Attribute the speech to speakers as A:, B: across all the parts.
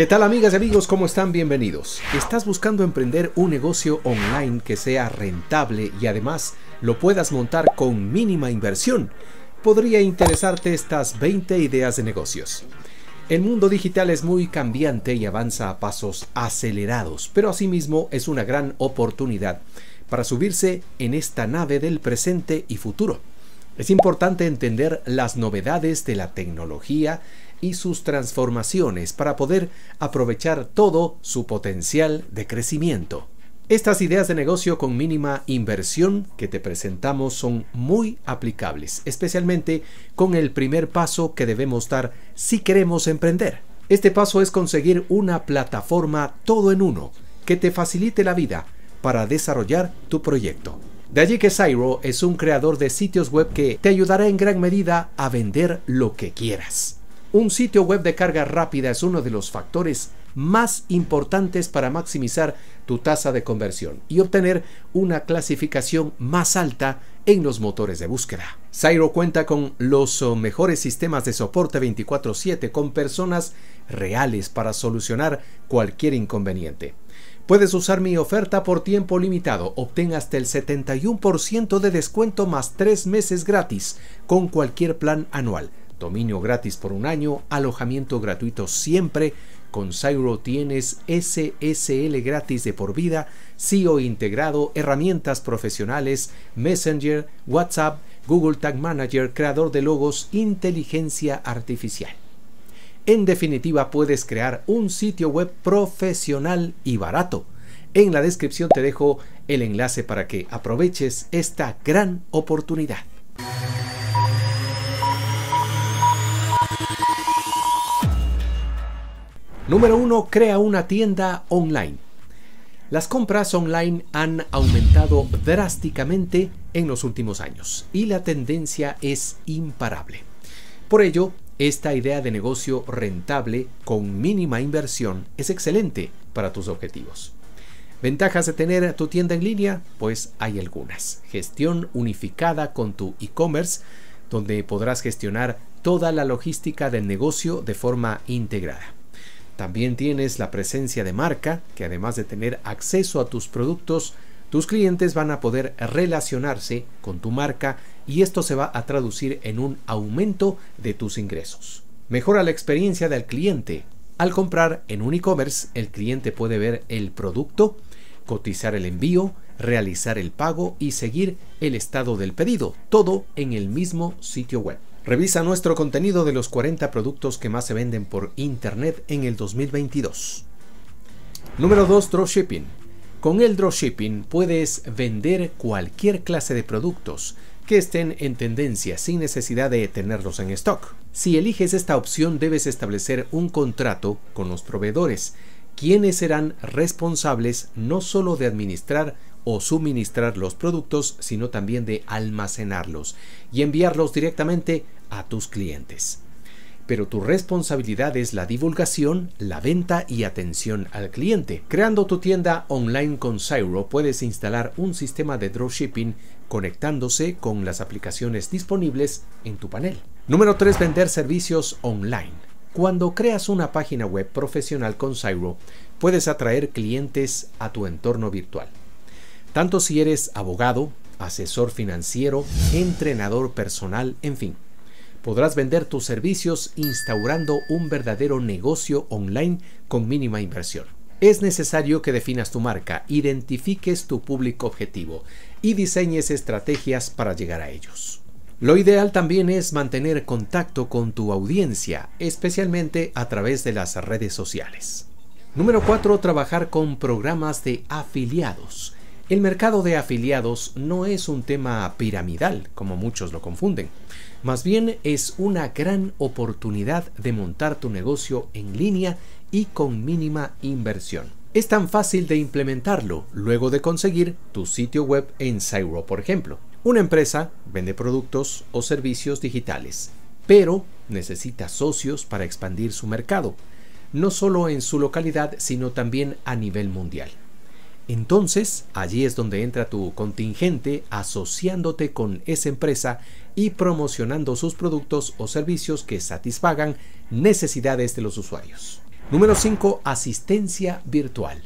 A: ¿Qué tal amigas y amigos? ¿Cómo están? Bienvenidos. ¿Estás buscando emprender un negocio online que sea rentable y además lo puedas montar con mínima inversión? Podría interesarte estas 20 ideas de negocios. El mundo digital es muy cambiante y avanza a pasos acelerados, pero asimismo es una gran oportunidad para subirse en esta nave del presente y futuro. Es importante entender las novedades de la tecnología y sus transformaciones para poder aprovechar todo su potencial de crecimiento. Estas ideas de negocio con mínima inversión que te presentamos son muy aplicables, especialmente con el primer paso que debemos dar si queremos emprender. Este paso es conseguir una plataforma todo en uno que te facilite la vida para desarrollar tu proyecto. De allí que Cyro es un creador de sitios web que te ayudará en gran medida a vender lo que quieras. Un sitio web de carga rápida es uno de los factores más importantes para maximizar tu tasa de conversión y obtener una clasificación más alta en los motores de búsqueda. Cyro cuenta con los oh, mejores sistemas de soporte 24/7 con personas reales para solucionar cualquier inconveniente. Puedes usar mi oferta por tiempo limitado. Obtén hasta el 71% de descuento más 3 meses gratis con cualquier plan anual. Dominio gratis por un año, alojamiento gratuito siempre. Con Cyro tienes SSL gratis de por vida, SEO integrado, herramientas profesionales, Messenger, WhatsApp, Google Tag Manager, creador de logos, inteligencia artificial. En definitiva, puedes crear un sitio web profesional y barato. En la descripción te dejo el enlace para que aproveches esta gran oportunidad. Número 1. Crea una tienda online. Las compras online han aumentado drásticamente en los últimos años y la tendencia es imparable. Por ello, esta idea de negocio rentable con mínima inversión es excelente para tus objetivos. Ventajas de tener tu tienda en línea, pues hay algunas. Gestión unificada con tu e-commerce, donde podrás gestionar toda la logística del negocio de forma integrada. También tienes la presencia de marca, que además de tener acceso a tus productos, tus clientes van a poder relacionarse con tu marca y esto se va a traducir en un aumento de tus ingresos. Mejora la experiencia del cliente. Al comprar en un e-commerce, el cliente puede ver el producto, cotizar el envío, realizar el pago y seguir el estado del pedido, todo en el mismo sitio web. Revisa nuestro contenido de los 40 productos que más se venden por Internet en el 2022. Número 2. Dropshipping. Con el dropshipping puedes vender cualquier clase de productos que estén en tendencia sin necesidad de tenerlos en stock. Si eliges esta opción debes establecer un contrato con los proveedores, quienes serán responsables no solo de administrar o suministrar los productos, sino también de almacenarlos y enviarlos directamente a tus clientes. Pero tu responsabilidad es la divulgación, la venta y atención al cliente. Creando tu tienda online con Cyro puedes instalar un sistema de dropshipping conectándose con las aplicaciones disponibles en tu panel. Número 3. Vender servicios online. Cuando creas una página web profesional con Cyro, puedes atraer clientes a tu entorno virtual tanto si eres abogado, asesor financiero, entrenador personal, en fin. Podrás vender tus servicios instaurando un verdadero negocio online con mínima inversión. Es necesario que definas tu marca, identifiques tu público objetivo y diseñes estrategias para llegar a ellos. Lo ideal también es mantener contacto con tu audiencia, especialmente a través de las redes sociales. Número 4. Trabajar con programas de afiliados. El mercado de afiliados no es un tema piramidal, como muchos lo confunden. Más bien es una gran oportunidad de montar tu negocio en línea y con mínima inversión. Es tan fácil de implementarlo luego de conseguir tu sitio web en Cyro, por ejemplo. Una empresa vende productos o servicios digitales, pero necesita socios para expandir su mercado, no solo en su localidad, sino también a nivel mundial. Entonces, allí es donde entra tu contingente asociándote con esa empresa y promocionando sus productos o servicios que satisfagan necesidades de los usuarios. Número 5. Asistencia virtual.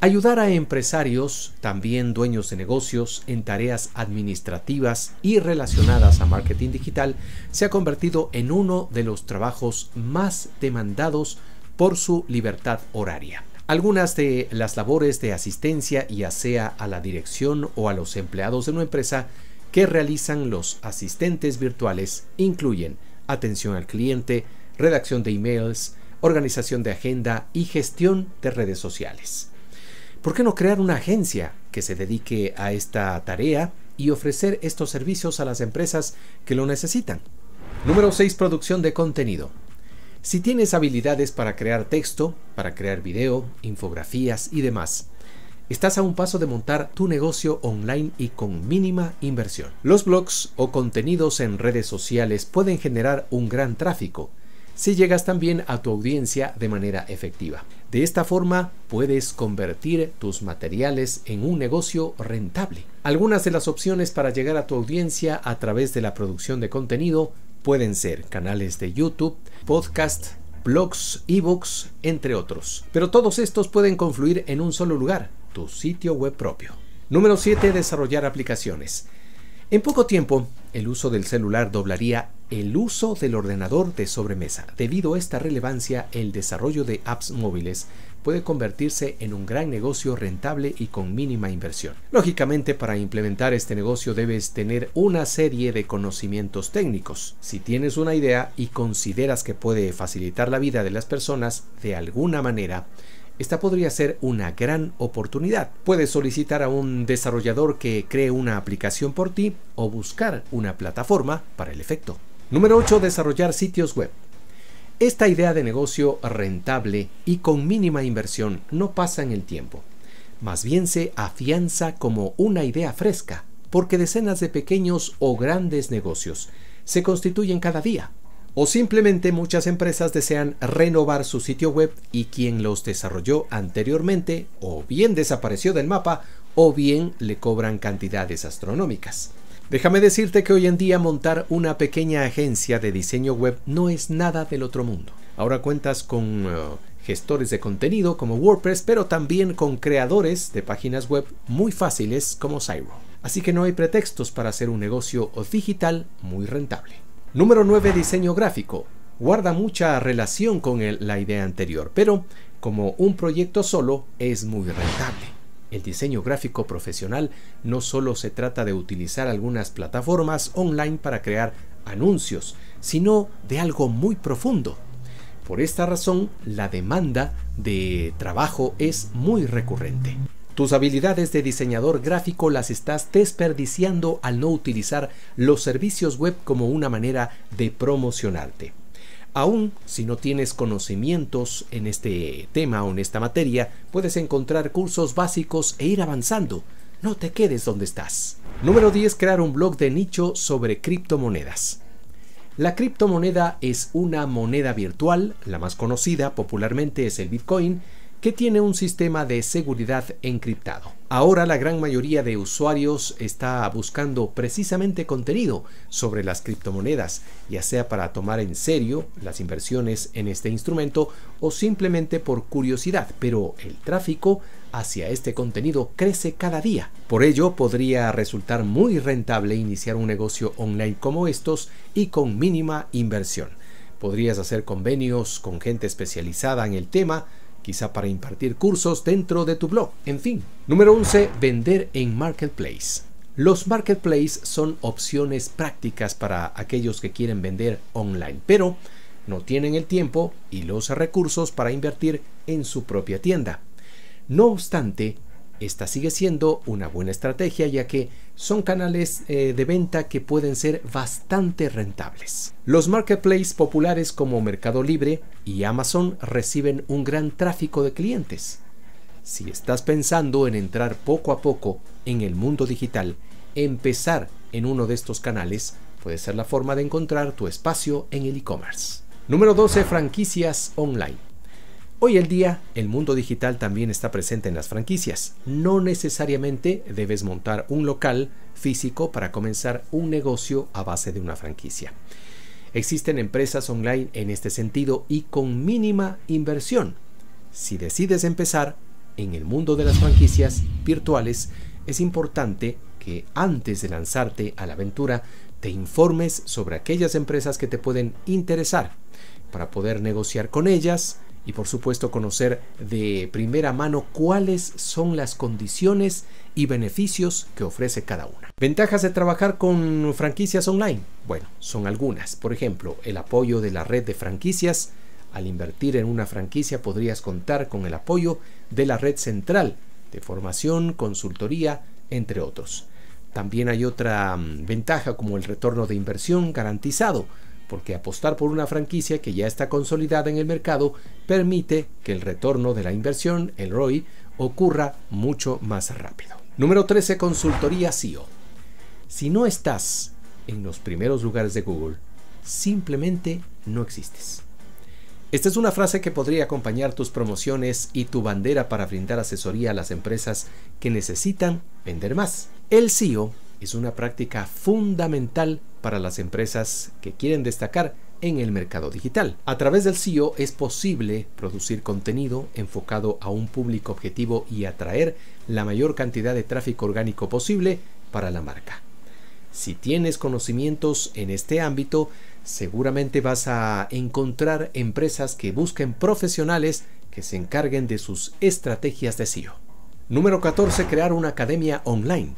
A: Ayudar a empresarios, también dueños de negocios, en tareas administrativas y relacionadas a marketing digital se ha convertido en uno de los trabajos más demandados por su libertad horaria. Algunas de las labores de asistencia y asea a la dirección o a los empleados de una empresa que realizan los asistentes virtuales incluyen atención al cliente, redacción de emails, organización de agenda y gestión de redes sociales. ¿Por qué no crear una agencia que se dedique a esta tarea y ofrecer estos servicios a las empresas que lo necesitan? Número 6. Producción de contenido. Si tienes habilidades para crear texto, para crear video, infografías y demás, estás a un paso de montar tu negocio online y con mínima inversión. Los blogs o contenidos en redes sociales pueden generar un gran tráfico si llegas también a tu audiencia de manera efectiva. De esta forma puedes convertir tus materiales en un negocio rentable. Algunas de las opciones para llegar a tu audiencia a través de la producción de contenido Pueden ser canales de YouTube, podcasts, blogs, ebooks, entre otros. Pero todos estos pueden confluir en un solo lugar, tu sitio web propio. Número 7. Desarrollar aplicaciones. En poco tiempo, el uso del celular doblaría el uso del ordenador de sobremesa. Debido a esta relevancia, el desarrollo de apps móviles puede convertirse en un gran negocio rentable y con mínima inversión. Lógicamente, para implementar este negocio debes tener una serie de conocimientos técnicos. Si tienes una idea y consideras que puede facilitar la vida de las personas de alguna manera, esta podría ser una gran oportunidad. Puedes solicitar a un desarrollador que cree una aplicación por ti o buscar una plataforma para el efecto. Número 8. Desarrollar sitios web. Esta idea de negocio rentable y con mínima inversión no pasa en el tiempo. Más bien se afianza como una idea fresca, porque decenas de pequeños o grandes negocios se constituyen cada día. O simplemente muchas empresas desean renovar su sitio web y quien los desarrolló anteriormente o bien desapareció del mapa o bien le cobran cantidades astronómicas. Déjame decirte que hoy en día montar una pequeña agencia de diseño web no es nada del otro mundo. Ahora cuentas con eh, gestores de contenido como WordPress, pero también con creadores de páginas web muy fáciles como Cyro. Así que no hay pretextos para hacer un negocio digital muy rentable. Número 9. Diseño gráfico. Guarda mucha relación con la idea anterior, pero como un proyecto solo es muy rentable. El diseño gráfico profesional no solo se trata de utilizar algunas plataformas online para crear anuncios, sino de algo muy profundo. Por esta razón, la demanda de trabajo es muy recurrente. Tus habilidades de diseñador gráfico las estás desperdiciando al no utilizar los servicios web como una manera de promocionarte. Aún si no tienes conocimientos en este tema o en esta materia, puedes encontrar cursos básicos e ir avanzando. No te quedes donde estás. Número 10. Crear un blog de nicho sobre criptomonedas. La criptomoneda es una moneda virtual, la más conocida popularmente es el Bitcoin, que tiene un sistema de seguridad encriptado. Ahora la gran mayoría de usuarios está buscando precisamente contenido sobre las criptomonedas, ya sea para tomar en serio las inversiones en este instrumento o simplemente por curiosidad, pero el tráfico hacia este contenido crece cada día. Por ello podría resultar muy rentable iniciar un negocio online como estos y con mínima inversión. Podrías hacer convenios con gente especializada en el tema, quizá para impartir cursos dentro de tu blog, en fin. Número 11. Vender en Marketplace. Los Marketplace son opciones prácticas para aquellos que quieren vender online, pero no tienen el tiempo y los recursos para invertir en su propia tienda. No obstante, esta sigue siendo una buena estrategia ya que son canales eh, de venta que pueden ser bastante rentables. Los marketplaces populares como Mercado Libre y Amazon reciben un gran tráfico de clientes. Si estás pensando en entrar poco a poco en el mundo digital, empezar en uno de estos canales puede ser la forma de encontrar tu espacio en el e-commerce. Número 12. Franquicias online. Hoy en día, el mundo digital también está presente en las franquicias. No necesariamente debes montar un local físico para comenzar un negocio a base de una franquicia. Existen empresas online en este sentido y con mínima inversión. Si decides empezar en el mundo de las franquicias virtuales, es importante que antes de lanzarte a la aventura te informes sobre aquellas empresas que te pueden interesar para poder negociar con ellas, y por supuesto conocer de primera mano cuáles son las condiciones y beneficios que ofrece cada una. Ventajas de trabajar con franquicias online. Bueno, son algunas. Por ejemplo, el apoyo de la red de franquicias. Al invertir en una franquicia podrías contar con el apoyo de la red central de formación, consultoría, entre otros. También hay otra mm, ventaja como el retorno de inversión garantizado porque apostar por una franquicia que ya está consolidada en el mercado permite que el retorno de la inversión, el ROI, ocurra mucho más rápido. Número 13. Consultoría SEO. Si no estás en los primeros lugares de Google, simplemente no existes. Esta es una frase que podría acompañar tus promociones y tu bandera para brindar asesoría a las empresas que necesitan vender más. El SEO es una práctica fundamental para las empresas que quieren destacar en el mercado digital. A través del SEO es posible producir contenido enfocado a un público objetivo y atraer la mayor cantidad de tráfico orgánico posible para la marca. Si tienes conocimientos en este ámbito, seguramente vas a encontrar empresas que busquen profesionales que se encarguen de sus estrategias de SEO. Número 14. Crear una academia online.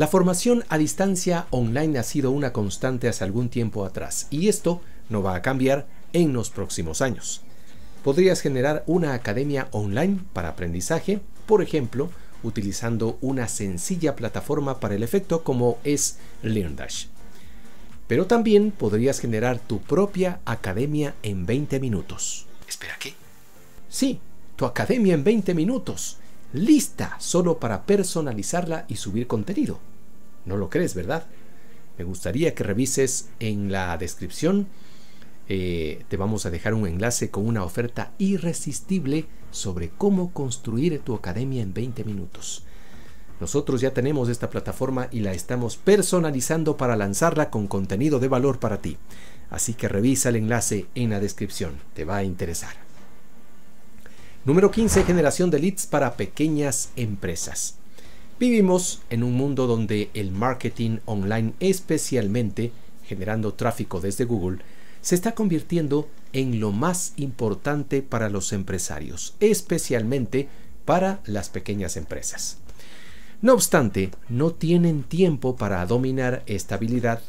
A: La formación a distancia online ha sido una constante hace algún tiempo atrás y esto no va a cambiar en los próximos años. Podrías generar una academia online para aprendizaje, por ejemplo, utilizando una sencilla plataforma para el efecto como es LearnDash. Pero también podrías generar tu propia academia en 20 minutos. ¿Espera qué? Sí, tu academia en 20 minutos, lista solo para personalizarla y subir contenido. No lo crees, ¿verdad? Me gustaría que revises en la descripción. Eh, te vamos a dejar un enlace con una oferta irresistible sobre cómo construir tu academia en 20 minutos. Nosotros ya tenemos esta plataforma y la estamos personalizando para lanzarla con contenido de valor para ti. Así que revisa el enlace en la descripción, te va a interesar. Número 15, generación de leads para pequeñas empresas. Vivimos en un mundo donde el marketing online especialmente, generando tráfico desde Google, se está convirtiendo en lo más importante para los empresarios, especialmente para las pequeñas empresas. No obstante, no tienen tiempo para dominar esta habilidad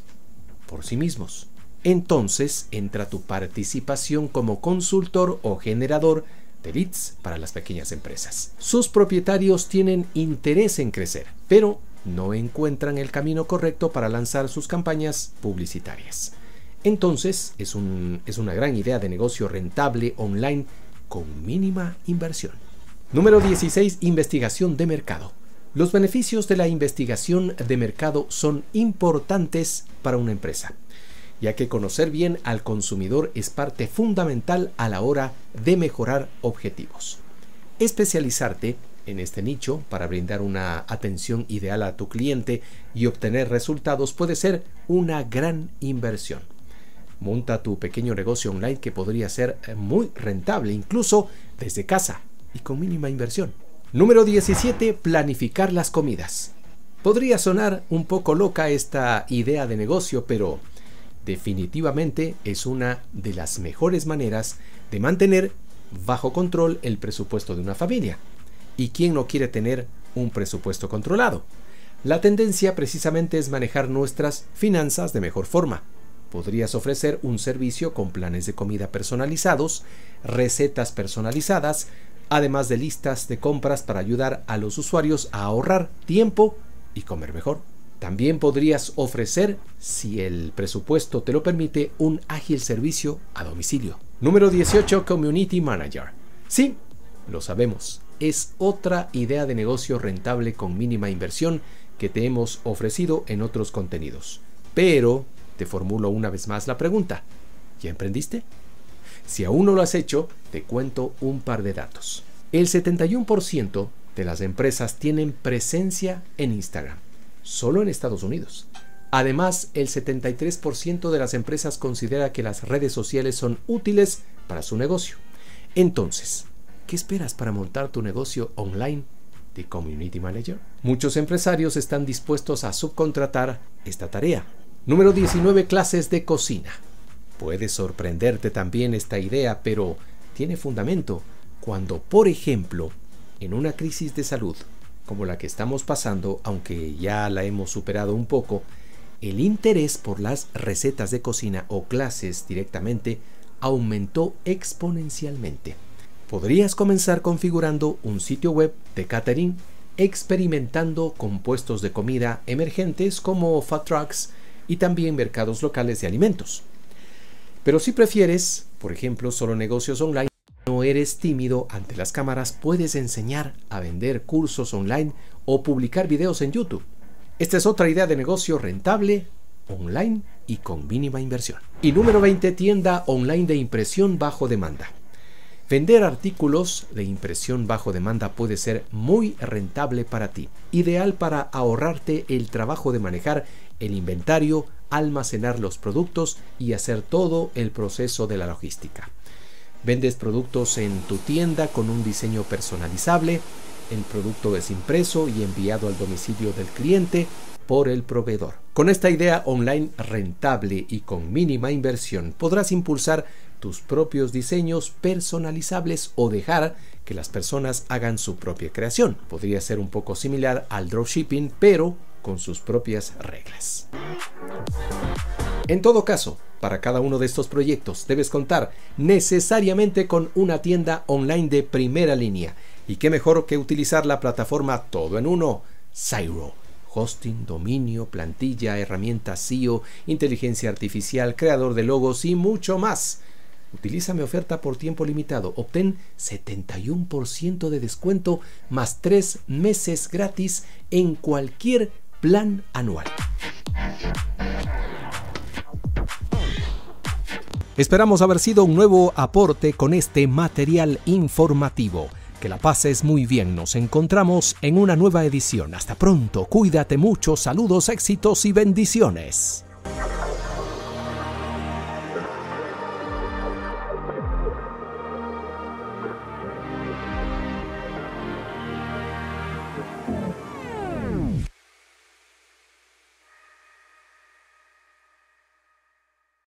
A: por sí mismos. Entonces entra tu participación como consultor o generador de para las pequeñas empresas. Sus propietarios tienen interés en crecer, pero no encuentran el camino correcto para lanzar sus campañas publicitarias. Entonces, es, es una gran idea de negocio rentable online con mínima inversión. Número 16. Investigación de mercado. Los beneficios de la investigación de mercado son importantes para una empresa ya que conocer bien al consumidor es parte fundamental a la hora de mejorar objetivos. Especializarte en este nicho para brindar una atención ideal a tu cliente y obtener resultados puede ser una gran inversión. Monta tu pequeño negocio online que podría ser eh, muy rentable incluso desde casa y con mínima inversión. Número 17. Planificar las comidas. Podría sonar un poco loca esta idea de negocio, pero definitivamente es una de las mejores maneras de mantener bajo control el presupuesto de una familia. ¿Y quién no quiere tener un presupuesto controlado? La tendencia precisamente es manejar nuestras finanzas de mejor forma. Podrías ofrecer un servicio con planes de comida personalizados, recetas personalizadas, además de listas de compras para ayudar a los usuarios a ahorrar tiempo y comer mejor. También podrías ofrecer, si el presupuesto te lo permite, un ágil servicio a domicilio. Número 18, Community Manager. Sí, lo sabemos, es otra idea de negocio rentable con mínima inversión que te hemos ofrecido en otros contenidos. Pero te formulo una vez más la pregunta, ¿ya emprendiste? Si aún no lo has hecho, te cuento un par de datos. El 71% de las empresas tienen presencia en Instagram solo en Estados Unidos. Además, el 73% de las empresas considera que las redes sociales son útiles para su negocio. Entonces, ¿qué esperas para montar tu negocio online de Community Manager? Muchos empresarios están dispuestos a subcontratar esta tarea. Número 19. Clases de cocina. Puede sorprenderte también esta idea, pero tiene fundamento cuando, por ejemplo, en una crisis de salud, como la que estamos pasando, aunque ya la hemos superado un poco, el interés por las recetas de cocina o clases directamente aumentó exponencialmente. Podrías comenzar configurando un sitio web de catering experimentando con puestos de comida emergentes como fat trucks y también mercados locales de alimentos. Pero si prefieres, por ejemplo, solo negocios online, eres tímido ante las cámaras, puedes enseñar a vender cursos online o publicar videos en YouTube. Esta es otra idea de negocio rentable, online y con mínima inversión. Y número 20, tienda online de impresión bajo demanda. Vender artículos de impresión bajo demanda puede ser muy rentable para ti, ideal para ahorrarte el trabajo de manejar el inventario, almacenar los productos y hacer todo el proceso de la logística. Vendes productos en tu tienda con un diseño personalizable. El producto es impreso y enviado al domicilio del cliente por el proveedor. Con esta idea online rentable y con mínima inversión podrás impulsar tus propios diseños personalizables o dejar que las personas hagan su propia creación. Podría ser un poco similar al dropshipping, pero con sus propias reglas. En todo caso, para cada uno de estos proyectos debes contar necesariamente con una tienda online de primera línea. Y qué mejor que utilizar la plataforma todo en uno, Cyro hosting, dominio, plantilla, herramientas SEO, inteligencia artificial, creador de logos y mucho más. Utiliza mi oferta por tiempo limitado. Obtén 71% de descuento más 3 meses gratis en cualquier plan anual. Esperamos haber sido un nuevo aporte con este material informativo. Que la pases muy bien, nos encontramos en una nueva edición. Hasta pronto, cuídate mucho, saludos, éxitos y bendiciones.